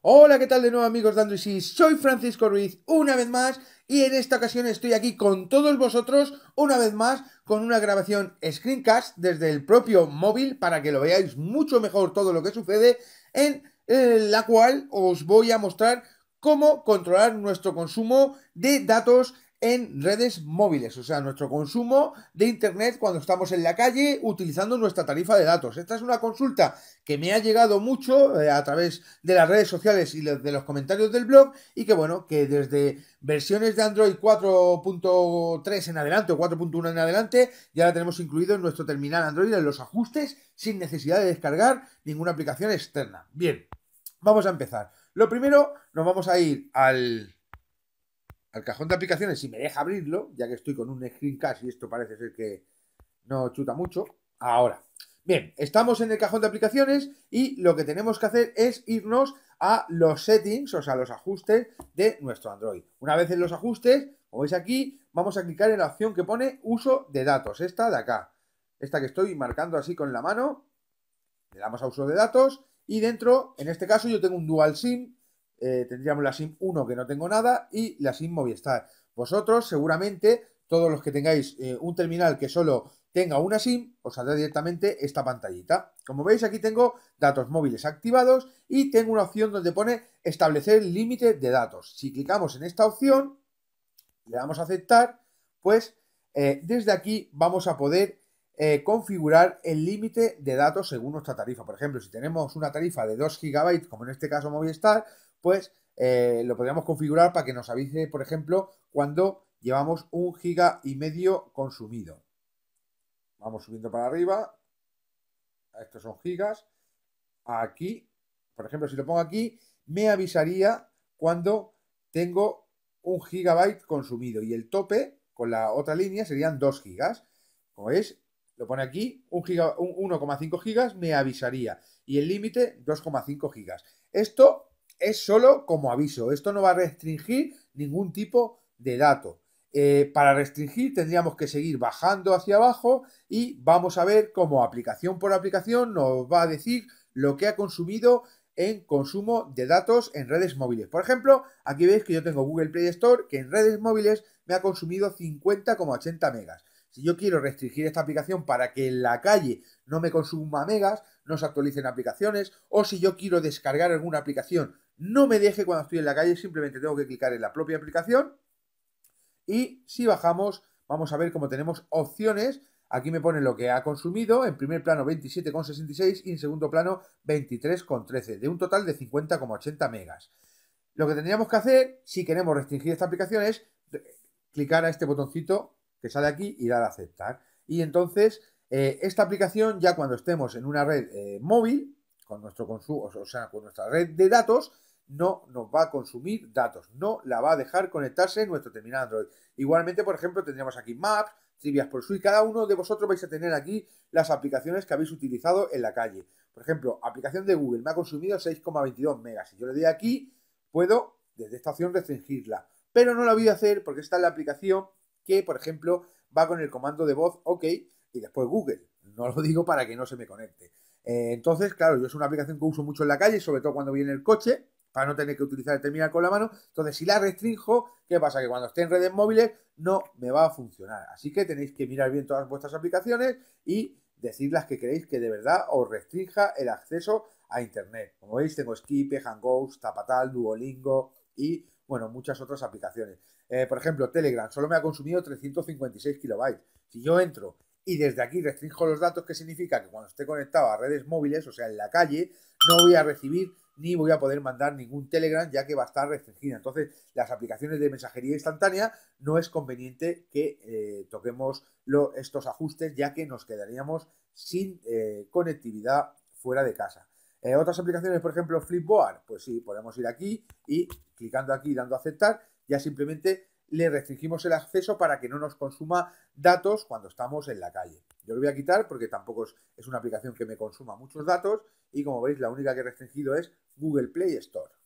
Hola, ¿qué tal de nuevo amigos de Android? soy Francisco Ruiz una vez más y en esta ocasión estoy aquí con todos vosotros una vez más con una grabación screencast desde el propio móvil para que lo veáis mucho mejor todo lo que sucede en eh, la cual os voy a mostrar cómo controlar nuestro consumo de datos en redes móviles, o sea, nuestro consumo de Internet cuando estamos en la calle utilizando nuestra tarifa de datos. Esta es una consulta que me ha llegado mucho eh, a través de las redes sociales y de los comentarios del blog y que bueno, que desde versiones de Android 4.3 en adelante o 4.1 en adelante ya la tenemos incluido en nuestro terminal Android en los ajustes sin necesidad de descargar ninguna aplicación externa. Bien, vamos a empezar. Lo primero, nos vamos a ir al el cajón de aplicaciones y me deja abrirlo, ya que estoy con un screencast y esto parece ser que no chuta mucho. Ahora, bien, estamos en el cajón de aplicaciones y lo que tenemos que hacer es irnos a los settings, o sea, los ajustes de nuestro Android. Una vez en los ajustes, como veis aquí, vamos a clicar en la opción que pone uso de datos, esta de acá, esta que estoy marcando así con la mano, le damos a uso de datos y dentro, en este caso yo tengo un dual SIM, eh, tendríamos la SIM 1 que no tengo nada y la SIM Movistar. Vosotros seguramente, todos los que tengáis eh, un terminal que solo tenga una SIM, os saldrá directamente esta pantallita. Como veis aquí tengo datos móviles activados y tengo una opción donde pone establecer límite de datos. Si clicamos en esta opción, le damos a aceptar, pues eh, desde aquí vamos a poder configurar el límite de datos según nuestra tarifa. Por ejemplo, si tenemos una tarifa de 2 GB, como en este caso Movistar, pues eh, lo podríamos configurar para que nos avise, por ejemplo, cuando llevamos un giga y medio consumido. Vamos subiendo para arriba. Estos son gigas. Aquí, por ejemplo, si lo pongo aquí, me avisaría cuando tengo un gigabyte consumido. Y el tope con la otra línea serían 2 gigas. Como veis, lo pone aquí, un giga, 1,5 gigas me avisaría. Y el límite, 2,5 gigas. Esto es solo como aviso. Esto no va a restringir ningún tipo de dato. Eh, para restringir tendríamos que seguir bajando hacia abajo y vamos a ver cómo aplicación por aplicación nos va a decir lo que ha consumido en consumo de datos en redes móviles. Por ejemplo, aquí veis que yo tengo Google Play Store que en redes móviles me ha consumido 50,80 megas. Si yo quiero restringir esta aplicación para que en la calle no me consuma megas, no se actualicen aplicaciones, o si yo quiero descargar alguna aplicación no me deje cuando estoy en la calle, simplemente tengo que clicar en la propia aplicación. Y si bajamos, vamos a ver cómo tenemos opciones. Aquí me pone lo que ha consumido, en primer plano 27,66 y en segundo plano 23,13, de un total de 50,80 megas. Lo que tendríamos que hacer, si queremos restringir esta aplicación, es clicar a este botoncito que sale aquí y dar a aceptar. Y entonces, eh, esta aplicación, ya cuando estemos en una red eh, móvil, con nuestro consumo, o sea, con nuestra red de datos, no nos va a consumir datos, no la va a dejar conectarse en nuestro terminal Android. Igualmente, por ejemplo, tendríamos aquí Maps, Trivias por Suite, cada uno de vosotros vais a tener aquí las aplicaciones que habéis utilizado en la calle. Por ejemplo, aplicación de Google me ha consumido 6,22 megas. Si yo le doy aquí, puedo desde esta opción restringirla. Pero no la voy a hacer porque esta es la aplicación que, por ejemplo, va con el comando de voz OK y después Google. No lo digo para que no se me conecte. Eh, entonces, claro, yo es una aplicación que uso mucho en la calle, sobre todo cuando voy en el coche para no tener que utilizar el terminal con la mano. Entonces, si la restrinjo, ¿qué pasa? Que cuando esté en redes móviles no me va a funcionar. Así que tenéis que mirar bien todas vuestras aplicaciones y decir las que queréis que de verdad os restrinja el acceso a Internet. Como veis, tengo Skype, Hangouts, Tapatal, Duolingo y, bueno, muchas otras aplicaciones. Eh, por ejemplo, Telegram solo me ha consumido 356 kilobytes. Si yo entro y desde aquí restrinjo los datos, ¿qué significa que cuando esté conectado a redes móviles, o sea, en la calle, no voy a recibir ni voy a poder mandar ningún Telegram ya que va a estar restringida. Entonces, las aplicaciones de mensajería instantánea no es conveniente que eh, toquemos estos ajustes ya que nos quedaríamos sin eh, conectividad fuera de casa. Eh, otras aplicaciones, por ejemplo, Flipboard, pues sí, podemos ir aquí y clicando aquí, dando a aceptar, ya simplemente le restringimos el acceso para que no nos consuma datos cuando estamos en la calle. Yo lo voy a quitar porque tampoco es, una aplicación que me consuma muchos datos y como veis la única que he restringido es Google Play Store.